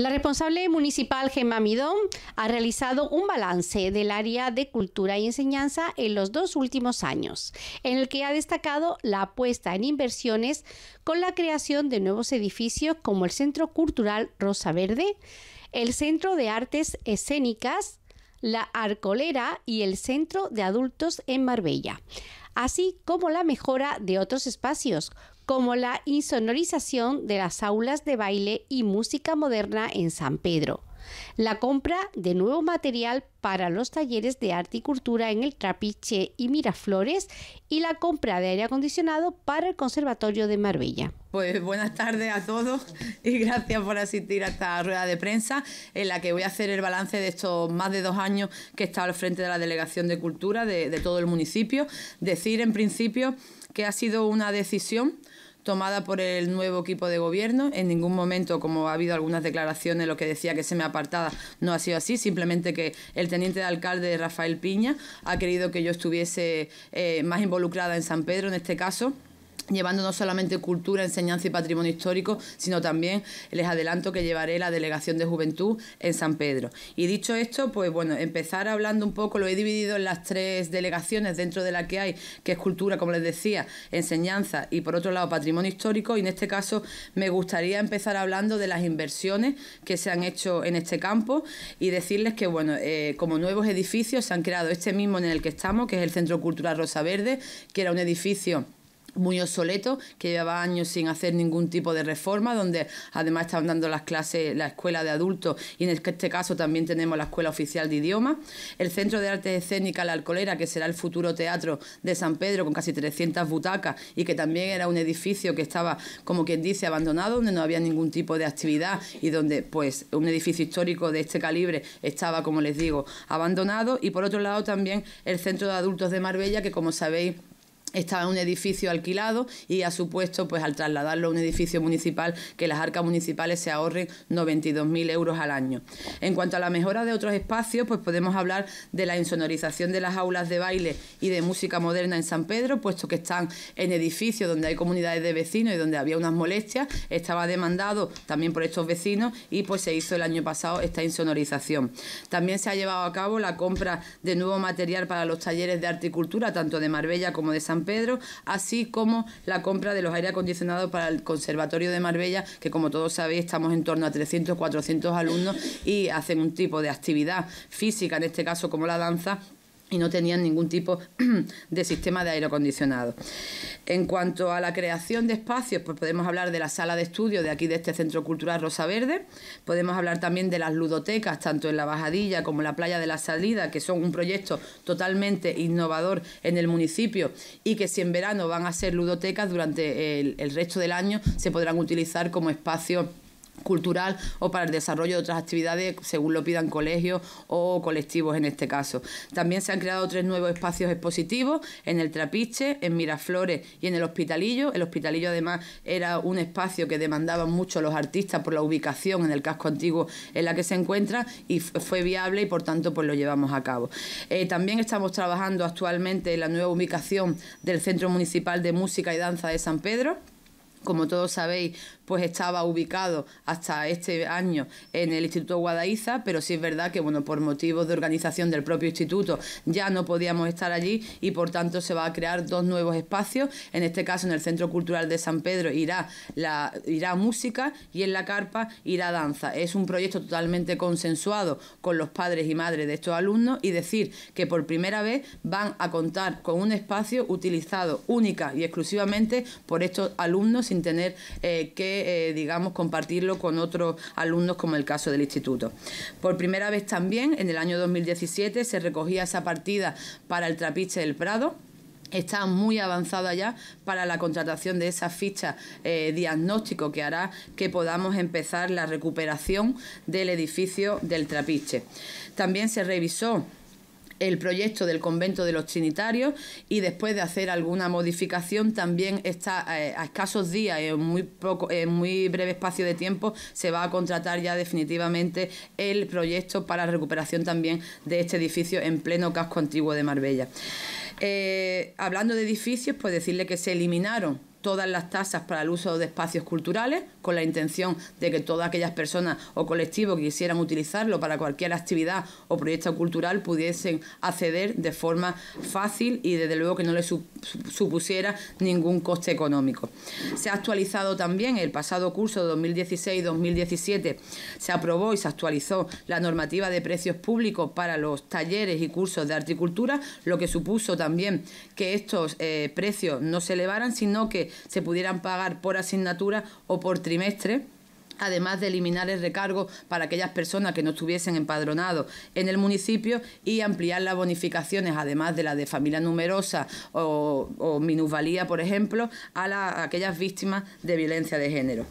La responsable municipal Gemma Midón ha realizado un balance del área de cultura y enseñanza en los dos últimos años, en el que ha destacado la apuesta en inversiones con la creación de nuevos edificios como el Centro Cultural Rosa Verde, el Centro de Artes Escénicas, la Arcolera y el Centro de Adultos en Marbella, así como la mejora de otros espacios como la insonorización de las aulas de baile y música moderna en San Pedro, la compra de nuevo material para los talleres de arte y cultura en el Trapiche y Miraflores y la compra de aire acondicionado para el Conservatorio de Marbella. Pues buenas tardes a todos y gracias por asistir a esta rueda de prensa en la que voy a hacer el balance de estos más de dos años que he estado al frente de la Delegación de Cultura de, de todo el municipio. Decir en principio que ha sido una decisión tomada por el nuevo equipo de gobierno. En ningún momento, como ha habido algunas declaraciones, lo que decía que se me apartaba no ha sido así. Simplemente que el teniente de alcalde, Rafael Piña, ha querido que yo estuviese eh, más involucrada en San Pedro, en este caso llevando no solamente cultura, enseñanza y patrimonio histórico, sino también les adelanto que llevaré la delegación de juventud en San Pedro. Y dicho esto, pues bueno, empezar hablando un poco, lo he dividido en las tres delegaciones dentro de la que hay, que es cultura, como les decía, enseñanza y por otro lado patrimonio histórico, y en este caso me gustaría empezar hablando de las inversiones que se han hecho en este campo y decirles que bueno, eh, como nuevos edificios se han creado este mismo en el que estamos, que es el Centro Cultural Rosa Verde, que era un edificio muy obsoleto, que llevaba años sin hacer ningún tipo de reforma, donde además estaban dando las clases la escuela de adultos y en este caso también tenemos la escuela oficial de idiomas, el Centro de Artes Escénicas La Alcolera, que será el futuro teatro de San Pedro con casi 300 butacas y que también era un edificio que estaba, como quien dice, abandonado, donde no había ningún tipo de actividad y donde pues un edificio histórico de este calibre estaba, como les digo, abandonado y por otro lado también el Centro de Adultos de Marbella, que como sabéis, estaba en un edificio alquilado y ha supuesto, pues al trasladarlo a un edificio municipal, que las arcas municipales se ahorren 92.000 euros al año. En cuanto a la mejora de otros espacios, pues podemos hablar de la insonorización de las aulas de baile y de música moderna en San Pedro, puesto que están en edificios donde hay comunidades de vecinos y donde había unas molestias, estaba demandado también por estos vecinos y pues se hizo el año pasado esta insonorización. También se ha llevado a cabo la compra de nuevo material para los talleres de articultura, tanto de Marbella como de San Pedro, así como la compra de los aire acondicionados para el Conservatorio de Marbella, que como todos sabéis estamos en torno a 300, 400 alumnos y hacen un tipo de actividad física, en este caso como la danza, y no tenían ningún tipo de sistema de aire acondicionado. En cuanto a la creación de espacios, pues podemos hablar de la sala de estudio de aquí de este Centro Cultural Rosa Verde, podemos hablar también de las ludotecas, tanto en la Bajadilla como en la Playa de la Salida, que son un proyecto totalmente innovador en el municipio y que si en verano van a ser ludotecas, durante el, resto del año se podrán utilizar como espacio cultural o para el desarrollo de otras actividades según lo pidan colegios o colectivos en este caso. También se han creado tres nuevos espacios expositivos en el Trapiche, en Miraflores y en el Hospitalillo. El Hospitalillo además era un espacio que demandaban mucho los artistas por la ubicación en el casco antiguo en la que se encuentra y fue viable y por tanto pues lo llevamos a cabo. Eh, también estamos trabajando actualmente en la nueva ubicación del Centro Municipal de Música y Danza de San Pedro como todos sabéis, pues estaba ubicado hasta este año en el Instituto Guadaiza, pero sí es verdad que, bueno, por motivos de organización del propio instituto ya no podíamos estar allí y por tanto se va a crear dos nuevos espacios. En este caso, en el Centro Cultural de San Pedro irá, la, irá música y en la carpa irá danza. Es un proyecto totalmente consensuado con los padres y madres de estos alumnos y decir que por primera vez van a contar con un espacio utilizado única y exclusivamente por estos alumnos sin tener eh, que, eh, digamos, compartirlo con otros alumnos, como el caso del instituto. Por primera vez también, en el año 2017, se recogía esa partida para el trapiche del Prado, está muy avanzada ya para la contratación de esa ficha eh, diagnóstico que hará que podamos empezar la recuperación del edificio del Trapiche. También se revisó el proyecto del convento de los Trinitarios y después de hacer alguna modificación también está eh, a escasos días, en muy, poco, en muy breve espacio de tiempo, se va a contratar ya definitivamente el proyecto para recuperación también de este edificio en pleno casco antiguo de Marbella. Eh, hablando de edificios, pues decirle que se eliminaron todas las tasas para el uso de espacios culturales, con la intención de que todas aquellas personas o colectivos que quisieran utilizarlo para cualquier actividad o proyecto cultural pudiesen acceder de forma fácil y desde luego que no les supusiera ningún coste económico. Se ha actualizado también el pasado curso 2016-2017, se aprobó y se actualizó la normativa de precios públicos para los talleres y cursos de articultura, lo que supuso también que estos eh, precios no se elevaran, sino que se pudieran pagar por asignatura o por trimestre además de eliminar el recargo para aquellas personas que no estuviesen empadronados en el municipio y ampliar las bonificaciones, además de las de familia numerosa o, minusvalía, por ejemplo, a, aquellas víctimas de violencia de género.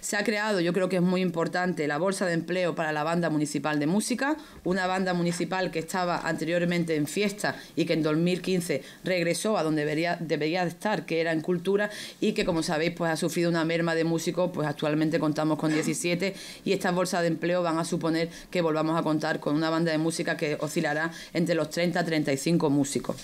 Se ha creado, yo creo que es muy importante, la bolsa de empleo para la banda municipal de música, una banda municipal que estaba anteriormente en fiesta y que en 2015 regresó a donde debería, debería estar, que era en cultura, y que como sabéis, pues ha sufrido una merma de músicos, pues actualmente contamos con y estas bolsas de empleo van a suponer que volvamos a contar con una banda de música que oscilará entre los 30 a 35 músicos.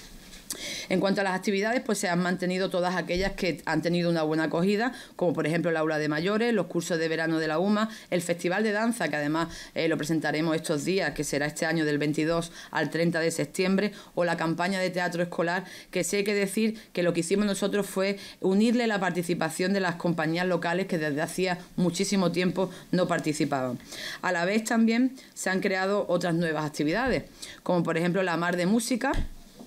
En cuanto a las actividades, pues se han mantenido todas aquellas que han tenido una buena acogida, como por ejemplo el aula de mayores, los cursos de verano de la UMA, el Festival de Danza, que además eh, lo presentaremos estos días, que será este año del 22 al 30 de septiembre, o la campaña de teatro escolar, que sé que decir que lo que hicimos nosotros fue unirle la participación de las compañías locales que desde hacía muchísimo tiempo no participaban. A la vez también se han creado otras nuevas actividades, como por ejemplo la Mar de Música,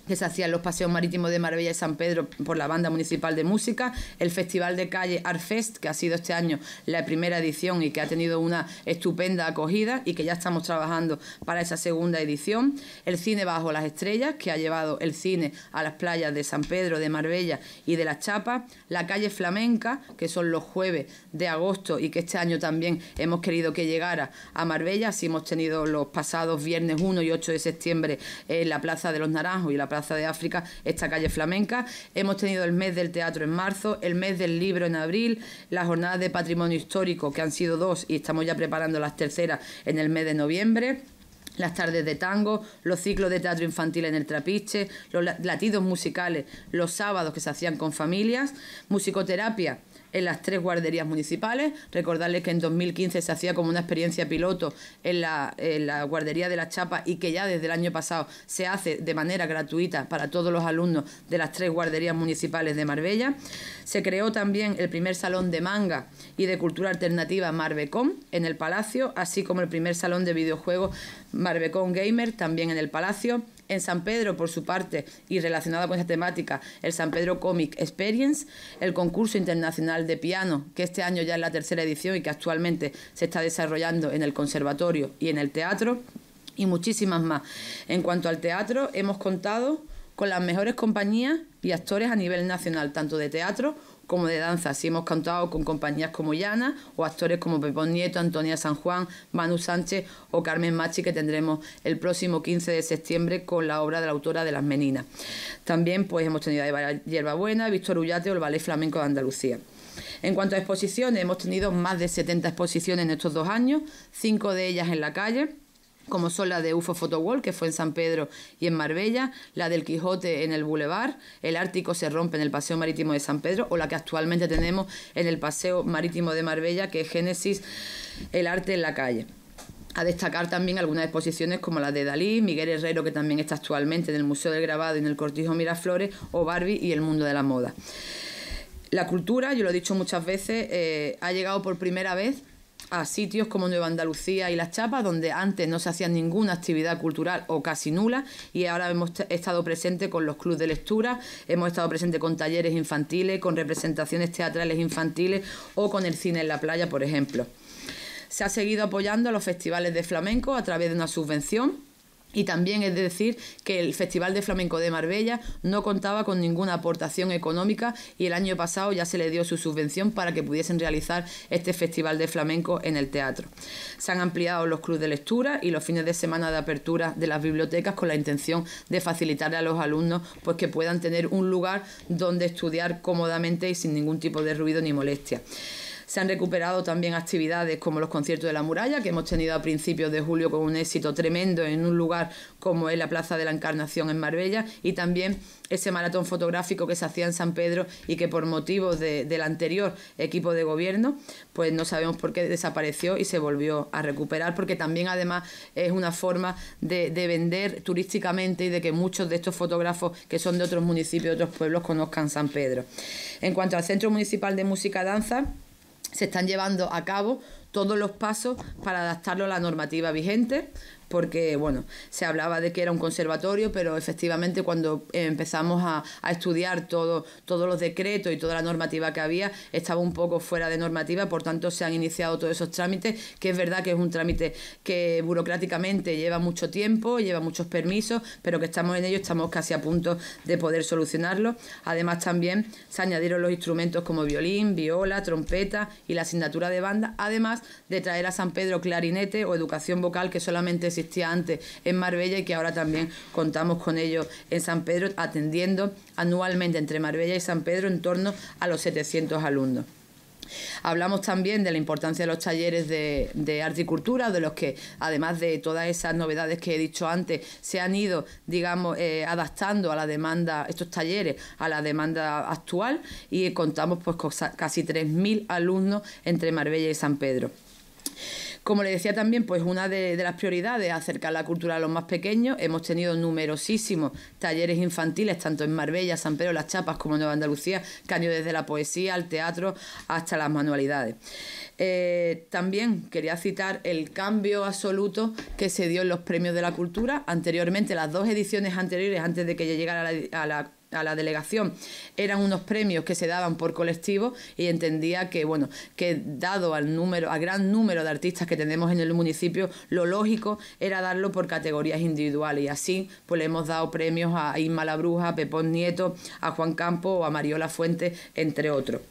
que se hacían los paseos marítimos de Marbella y San Pedro por la Banda Municipal de Música, el Festival de Calle Arfest, que ha sido este año la primera edición y que ha tenido una estupenda acogida y que ya estamos trabajando para esa segunda edición, el Cine Bajo las Estrellas, que ha llevado el cine a las playas de San Pedro, de Marbella y de Las Chapas, la Calle Flamenca, que son los jueves de agosto y que este año también hemos querido que llegara a Marbella, así hemos tenido los pasados viernes 1 y 8 de septiembre en la Plaza de los Naranjos y la Plaza de África esta calle flamenca. Hemos tenido el mes del teatro en marzo, el mes del libro en abril, las jornadas de patrimonio histórico, que han sido dos y estamos ya preparando las terceras en el mes de noviembre las tardes de tango, los ciclos de teatro infantil en el trapiche, los latidos musicales, los sábados que se hacían con familias, musicoterapia, en las tres guarderías municipales. Recordarles que en 2015 se hacía como una experiencia piloto en la, guardería de las Chapas y que ya desde el año pasado se hace de manera gratuita para todos los alumnos de las tres guarderías municipales de Marbella. Se creó también el primer salón de manga y de cultura alternativa Marbecón en el Palacio, así como el primer salón de videojuegos Marbecón Gamer también en el Palacio en San Pedro, por su parte, y relacionada con esa temática, el San Pedro Comic Experience, el concurso internacional de piano, que este año ya es la tercera edición y que actualmente se está desarrollando en el conservatorio y en el teatro, y muchísimas más. En cuanto al teatro, hemos contado con las mejores compañías y actores a nivel nacional, tanto de teatro como de danza. si hemos cantado con compañías como Llana o actores como Pepón Nieto, Antonia San Juan, Manu Sánchez o Carmen Machi, que tendremos el próximo 15 de septiembre con la obra de la autora de Las Meninas. También pues hemos tenido a Eva Hierbabuena, Víctor Ullate o el Ballet Flamenco de Andalucía. En cuanto a exposiciones, hemos tenido más de 70 exposiciones en estos dos años, cinco de ellas en la calle como son la de UFO Photowall que fue en San Pedro y en Marbella, la del Quijote en el Boulevard, el Ártico se rompe en el Paseo Marítimo de San Pedro, o la que actualmente tenemos en el Paseo Marítimo de Marbella, que es Génesis, el arte en la calle a destacar también algunas exposiciones como la de Dalí, Miguel Herrero, que también está actualmente en el Museo del Grabado y en el Cortijo Miraflores, o Barbie y el mundo de la moda. La cultura, yo lo he dicho muchas veces, eh, ha llegado por primera vez a sitios como Nueva Andalucía y Las Chapas, donde antes no se hacía ninguna actividad cultural o casi nula, y ahora hemos estado presentes con los clubes de lectura, hemos estado presentes con talleres infantiles, con representaciones teatrales infantiles o con el cine en la playa, por ejemplo. Se ha seguido apoyando a los festivales de flamenco a través de una subvención y también es decir que el Festival de Flamenco de Marbella no contaba con ninguna aportación económica y el año pasado ya se le dio su subvención para que pudiesen realizar este Festival de Flamenco en el teatro. Se han ampliado los clubes de lectura y los fines de semana de apertura de las bibliotecas con la intención de facilitarle a los alumnos pues que puedan tener un lugar donde estudiar cómodamente y sin ningún tipo de ruido ni molestia. Se han recuperado también actividades como los conciertos de la muralla, que hemos tenido a principios de julio con un éxito tremendo en un lugar como es la Plaza de la Encarnación en Marbella, y también ese maratón fotográfico que se hacía en San Pedro y que por motivos del anterior equipo de gobierno, pues no sabemos por qué desapareció y se volvió a recuperar, porque también además es una forma de, vender turísticamente y de que muchos de estos fotógrafos que son de otros municipios, otros pueblos, conozcan San Pedro. En cuanto al Centro Municipal de Música Danza, se están llevando a cabo todos los pasos para adaptarlo a la normativa vigente, porque bueno, se hablaba de que era un conservatorio, pero efectivamente cuando empezamos a, a estudiar todo, todos los decretos y toda la normativa que había, estaba un poco fuera de normativa, por tanto se han iniciado todos esos trámites, que es verdad que es un trámite que burocráticamente lleva mucho tiempo, lleva muchos permisos, pero que estamos en ello, estamos casi a punto de poder solucionarlo. Además también se añadieron los instrumentos como violín, viola, trompeta y la asignatura de banda, además de traer a San Pedro clarinete o educación vocal que solamente antes en Marbella y que ahora también contamos con ellos en San Pedro, atendiendo anualmente entre Marbella y San Pedro en torno a los 700 alumnos. Hablamos también de la importancia de los talleres de, de arte y cultura, de los que, además de todas esas novedades que he dicho antes, se han ido, digamos, eh, adaptando a la demanda, estos talleres, a la demanda actual y contamos pues con casi 3.000 alumnos entre Marbella y San Pedro. Como le decía también, pues una de, las prioridades es acercar la cultura a los más pequeños. Hemos tenido numerosísimos talleres infantiles, tanto en Marbella, San Pedro, Las Chapas como en Nueva Andalucía, que han ido desde la poesía al teatro hasta las manualidades. Eh, también quería citar el cambio absoluto que se dio en los premios de la cultura. Anteriormente, las dos ediciones anteriores, antes de que llegara a la a la delegación eran unos premios que se daban por colectivo y entendía que bueno que dado al número gran número de artistas que tenemos en el municipio lo lógico era darlo por categorías individuales y así pues le hemos dado premios a Inma la Bruja, a Pepón Nieto, a Juan Campo o a Mariola Fuente entre otros.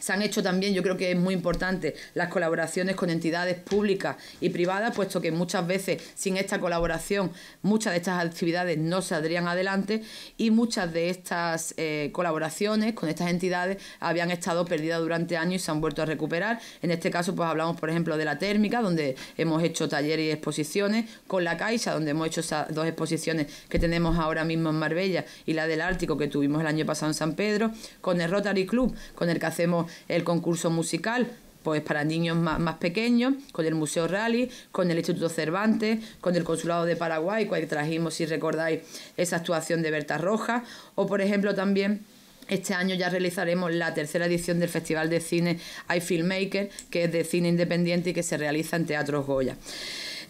Se han hecho también, yo creo que es muy importante, las colaboraciones con entidades públicas y privadas, puesto que muchas veces sin esta colaboración muchas de estas actividades no saldrían adelante y muchas de estas eh, colaboraciones con estas entidades habían estado perdidas durante años y se han vuelto a recuperar. En este caso, pues hablamos, por ejemplo, de la térmica, donde hemos hecho talleres y exposiciones, con la Caixa, donde hemos hecho esas dos exposiciones que tenemos ahora mismo en Marbella y la del Ártico que tuvimos el año pasado en San Pedro, con el Rotary Club, con el que hacemos el concurso musical pues para niños más, pequeños, con el Museo Rally, con el Instituto Cervantes, con el Consulado de Paraguay, que trajimos, si recordáis, esa actuación de Berta Roja, o por ejemplo también este año ya realizaremos la tercera edición del Festival de Cine iFilmmaker, que es de cine independiente y que se realiza en Teatro Goya.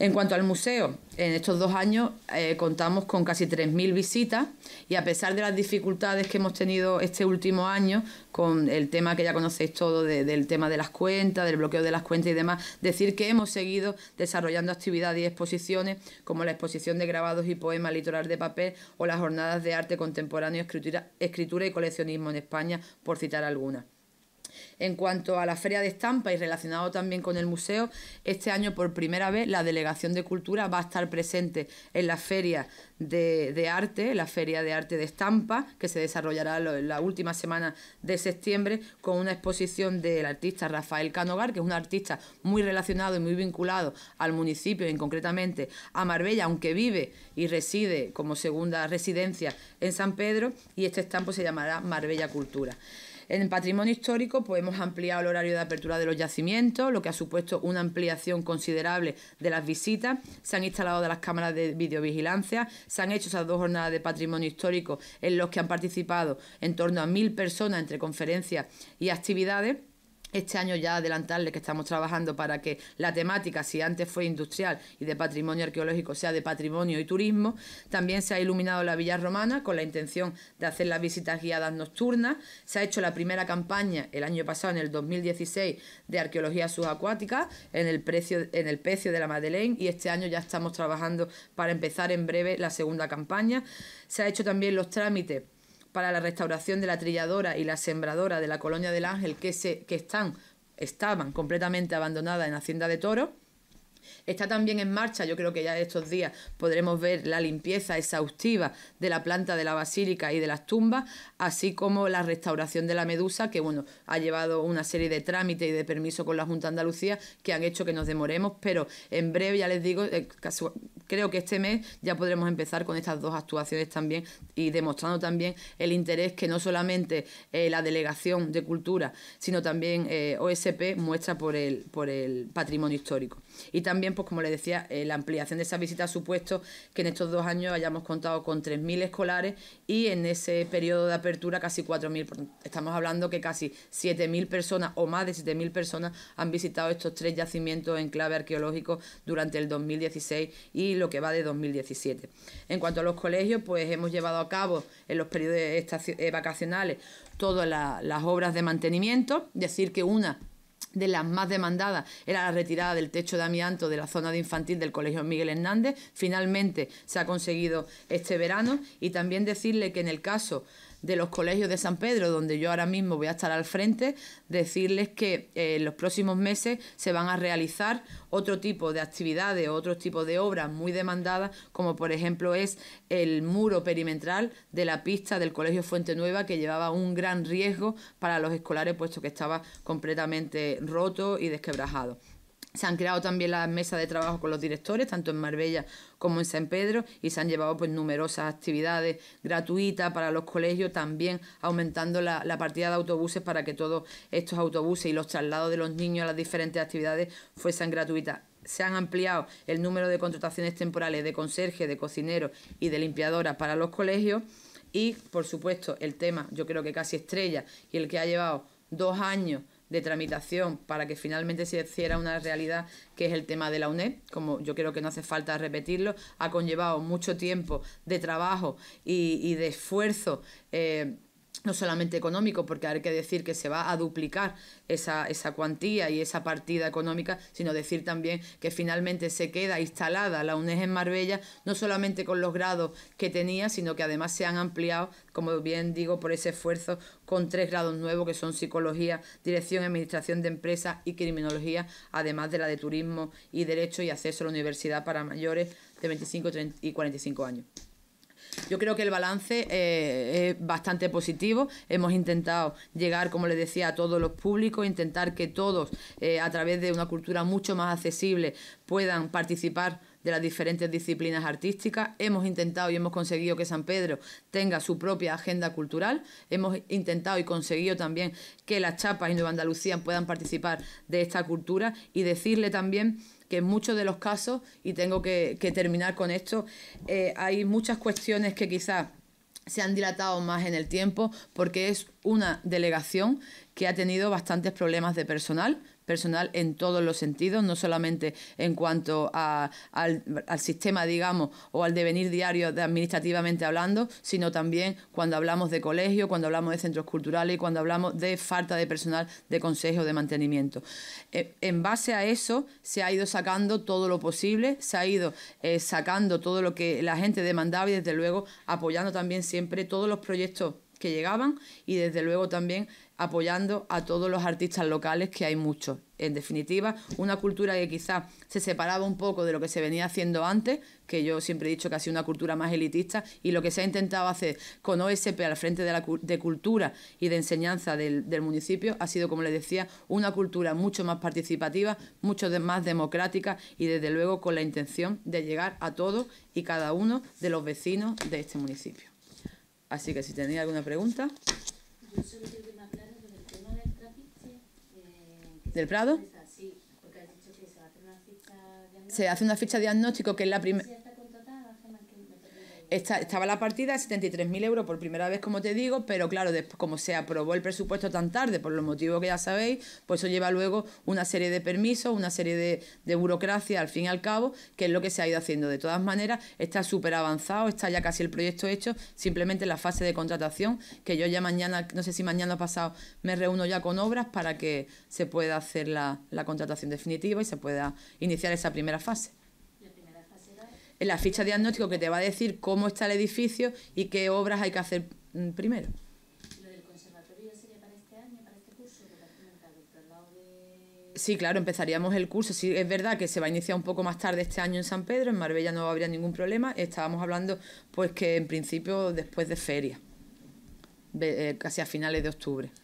En cuanto al museo, en estos dos años eh, contamos con casi 3.000 visitas y a pesar de las dificultades que hemos tenido este último año con el tema que ya conocéis todo del tema de las cuentas, del bloqueo de las cuentas y demás, decir que hemos seguido desarrollando actividades y exposiciones como la exposición de grabados y poemas Litoral de Papel o las jornadas de arte contemporáneo, escritura y coleccionismo en España, por citar algunas. En cuanto a la Feria de Estampa y relacionado también con el museo, este año por primera vez la Delegación de Cultura va a estar presente en la Feria de, Arte, la Feria de Arte de Estampa, que se desarrollará la última semana de septiembre con una exposición del artista Rafael Canogar, que es un artista muy relacionado y muy vinculado al municipio y concretamente a Marbella, aunque vive y reside como segunda residencia en San Pedro, y este estampo se llamará Marbella Cultura. En el patrimonio histórico pues, hemos ampliado el horario de apertura de los yacimientos, lo que ha supuesto una ampliación considerable de las visitas. Se han instalado de las cámaras de videovigilancia, se han hecho esas dos jornadas de patrimonio histórico en los que han participado en torno a mil personas entre conferencias y actividades este año ya adelantarle que estamos trabajando para que la temática, si antes fue industrial y de patrimonio arqueológico, sea de patrimonio y turismo. También se ha iluminado la Villa Romana con la intención de hacer las visitas guiadas nocturnas. Se ha hecho la primera campaña el año pasado, en el 2016, de arqueología subacuática en el, precio, en el Pecio de la Madeleine y este año ya estamos trabajando para empezar en breve la segunda campaña. Se ha hecho también los trámites para la restauración de la trilladora y la sembradora de la colonia del Ángel que, se, que están, estaban completamente abandonadas en Hacienda de Toro. Está también en marcha, yo creo que ya estos días podremos ver la limpieza exhaustiva de la planta de la basílica y de las tumbas, así como la restauración de la medusa, que bueno, ha llevado una serie de trámites y de permisos con la Junta de Andalucía que han hecho que nos demoremos, pero en breve ya les digo, eh, creo que este mes ya podremos empezar con estas dos actuaciones también y demostrando también el interés que no solamente eh, la Delegación de Cultura, sino también eh, OSP muestra por el, por el patrimonio histórico. Y también, pues como les decía, eh, la ampliación de esa visita ha supuesto que en estos dos años hayamos contado con 3.000 escolares y en ese periodo de apertura casi 4.000. Estamos hablando que casi 7.000 personas o más de 7.000 personas han visitado estos tres yacimientos en clave arqueológico durante el 2016 y lo que va de 2017. En cuanto a los colegios, pues hemos llevado a cabo en los periodos eh, vacacionales todas las obras de mantenimiento, decir que una de las más demandadas era la retirada del techo de amianto de la zona de infantil del Colegio Miguel Hernández. Finalmente se ha conseguido este verano y también decirle que en el caso de los colegios de San Pedro, donde yo ahora mismo voy a estar al frente, decirles que eh, en los próximos meses se van a realizar otro tipo de actividades, otro tipo de obras muy demandadas, como por ejemplo es el muro perimetral de la pista del Colegio Fuente Nueva, que llevaba un gran riesgo para los escolares, puesto que estaba completamente roto y desquebrajado. Se han creado también las mesas de trabajo con los directores, tanto en Marbella como en San Pedro, y se han llevado pues numerosas actividades gratuitas para los colegios, también aumentando la, la, partida de autobuses para que todos estos autobuses y los traslados de los niños a las diferentes actividades fuesen gratuitas. Se han ampliado el número de contrataciones temporales de conserje, de cocineros y de limpiadoras para los colegios. Y, por supuesto, el tema, yo creo que casi estrella, y el que ha llevado dos años de tramitación para que finalmente se hiciera una realidad, que es el tema de la UNED, como yo creo que no hace falta repetirlo, ha conllevado mucho tiempo de trabajo y, de esfuerzo. Eh, no solamente económico, porque hay que decir que se va a duplicar esa, esa, cuantía y esa partida económica, sino decir también que finalmente se queda instalada la UNES en Marbella, no solamente con los grados que tenía, sino que además se han ampliado, como bien digo, por ese esfuerzo, con tres grados nuevos, que son psicología, dirección, administración de empresas y criminología, además de la de turismo y derecho y acceso a la universidad para mayores de 25 y 45 años. Yo creo que el balance eh, es bastante positivo. Hemos intentado llegar, como les decía, a todos los públicos, intentar que todos, eh, a través de una cultura mucho más accesible, puedan participar de las diferentes disciplinas artísticas. Hemos intentado y hemos conseguido que San Pedro tenga su propia agenda cultural. Hemos intentado y conseguido también que las chapas y Nueva Andalucía puedan participar de esta cultura y decirle también que en muchos de los casos, y tengo que, terminar con esto, eh, hay muchas cuestiones que quizás se han dilatado más en el tiempo porque es una delegación que ha tenido bastantes problemas de personal personal en todos los sentidos, no solamente en cuanto al, sistema, digamos, o al devenir diario de administrativamente hablando, sino también cuando hablamos de colegio, cuando hablamos de centros culturales y cuando hablamos de falta de personal de consejo de mantenimiento. E, en base a eso se ha ido sacando todo lo posible, se ha ido eh, sacando todo lo que la gente demandaba y desde luego apoyando también siempre todos los proyectos que llegaban y desde luego también apoyando a todos los artistas locales que hay muchos. En definitiva, una cultura que quizás se separaba un poco de lo que se venía haciendo antes, que yo siempre he dicho que ha sido una cultura más elitista, y lo que se ha intentado hacer con OSP al frente de, la, cultura y de enseñanza del, municipio ha sido, como les decía, una cultura mucho más participativa, mucho más democrática y desde luego con la intención de llegar a todos y cada uno de los vecinos de este municipio. Así que si tenía alguna pregunta del Prado. Se hace una ficha diagnóstico que es la primera estaba la partida de 73.000 euros por primera vez, como te digo, pero claro, como se aprobó el presupuesto tan tarde, por los motivos que ya sabéis, pues eso lleva luego una serie de permisos, una serie de, burocracia, al fin y al cabo, que es lo que se ha ido haciendo. De todas maneras, está súper avanzado, está ya casi el proyecto hecho, simplemente la fase de contratación, que yo ya mañana, no sé si mañana ha pasado, me reúno ya con obras para que se pueda hacer la contratación definitiva y se pueda iniciar esa primera fase en la ficha diagnóstico que te va a decir cómo está el edificio y qué obras hay que hacer mm, primero. ¿Lo del conservatorio sería para este año, para este curso? Sí, claro, empezaríamos el curso. Sí, es verdad que se va a iniciar un poco más tarde este año en San Pedro, en Marbella no habría ningún problema. Estábamos hablando pues que en principio después de feria, eh, casi a finales de octubre.